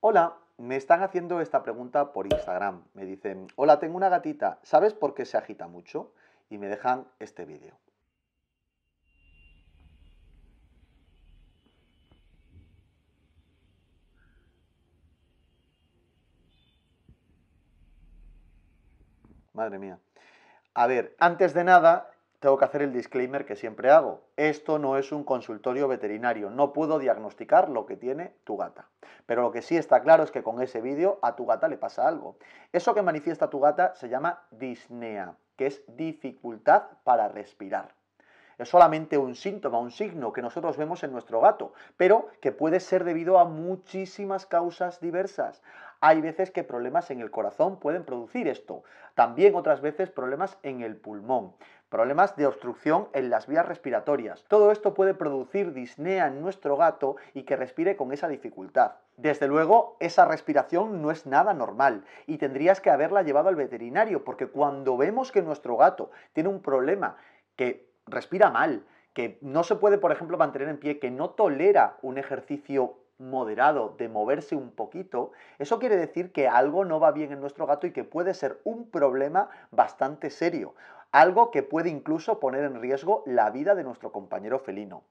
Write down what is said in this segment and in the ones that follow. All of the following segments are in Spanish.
Hola, me están haciendo esta pregunta por Instagram. Me dicen, hola, tengo una gatita, ¿sabes por qué se agita mucho? Y me dejan este vídeo. Madre mía. A ver, antes de nada, tengo que hacer el disclaimer que siempre hago. Esto no es un consultorio veterinario, no puedo diagnosticar lo que tiene tu gata. Pero lo que sí está claro es que con ese vídeo a tu gata le pasa algo. Eso que manifiesta tu gata se llama disnea, que es dificultad para respirar. Es solamente un síntoma, un signo que nosotros vemos en nuestro gato, pero que puede ser debido a muchísimas causas diversas. Hay veces que problemas en el corazón pueden producir esto, también otras veces problemas en el pulmón problemas de obstrucción en las vías respiratorias. Todo esto puede producir disnea en nuestro gato y que respire con esa dificultad. Desde luego, esa respiración no es nada normal y tendrías que haberla llevado al veterinario porque cuando vemos que nuestro gato tiene un problema, que respira mal, que no se puede, por ejemplo, mantener en pie, que no tolera un ejercicio moderado, de moverse un poquito, eso quiere decir que algo no va bien en nuestro gato y que puede ser un problema bastante serio, algo que puede incluso poner en riesgo la vida de nuestro compañero felino.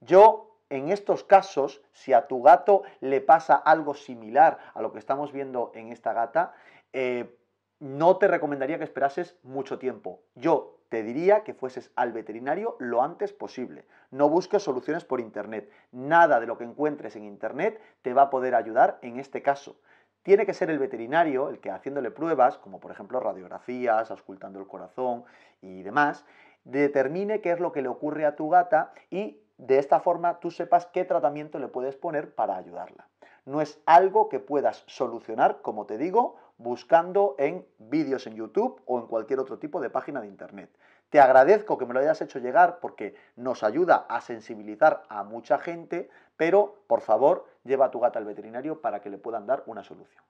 Yo en estos casos, si a tu gato le pasa algo similar a lo que estamos viendo en esta gata, eh, no te recomendaría que esperases mucho tiempo. Yo te diría que fueses al veterinario lo antes posible. No busques soluciones por Internet. Nada de lo que encuentres en Internet te va a poder ayudar en este caso. Tiene que ser el veterinario el que haciéndole pruebas, como por ejemplo radiografías, auscultando el corazón y demás, determine qué es lo que le ocurre a tu gata y de esta forma tú sepas qué tratamiento le puedes poner para ayudarla. No es algo que puedas solucionar, como te digo, buscando en vídeos en YouTube o en cualquier otro tipo de página de Internet. Te agradezco que me lo hayas hecho llegar porque nos ayuda a sensibilizar a mucha gente, pero por favor lleva a tu gata al veterinario para que le puedan dar una solución.